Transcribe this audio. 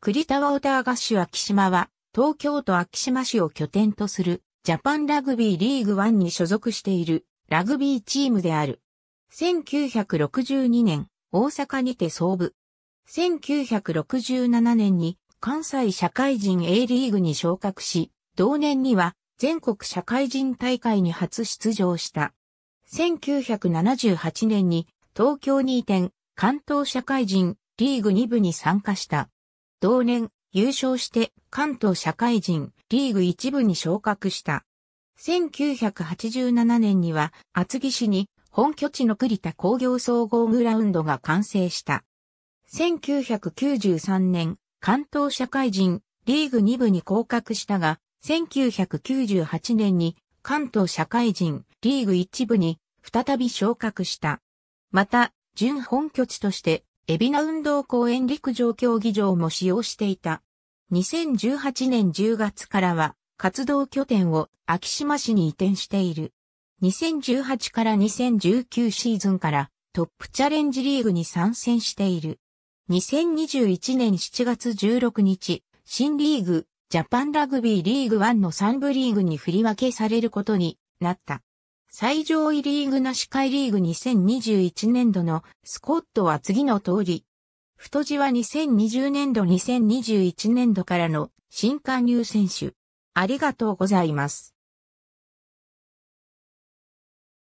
栗田ウォーター合衆昭島は、東京都昭島市を拠点とする、ジャパンラグビーリーグワンに所属している、ラグビーチームである。1962年、大阪にて創部。1967年に、関西社会人 A リーグに昇格し、同年には、全国社会人大会に初出場した。1978年に、東京に移転、関東社会人リーグ2部に参加した。同年、優勝して関東社会人リーグ一部に昇格した。1987年には厚木市に本拠地の栗田工業総合グラウンドが完成した。1993年、関東社会人リーグ2部に降格したが、1998年に関東社会人リーグ1部に再び昇格した。また、準本拠地として海老名運動公園陸上競技場も使用していた。2018年10月からは活動拠点を秋島市に移転している。2018から2019シーズンからトップチャレンジリーグに参戦している。2021年7月16日、新リーグ、ジャパンラグビーリーグ1の3部リーグに振り分けされることになった。最上位リーグなし会リーグ2021年度のスコットは次の通り。太字は2020年度2021年度からの新加入選手。ありがとうございます。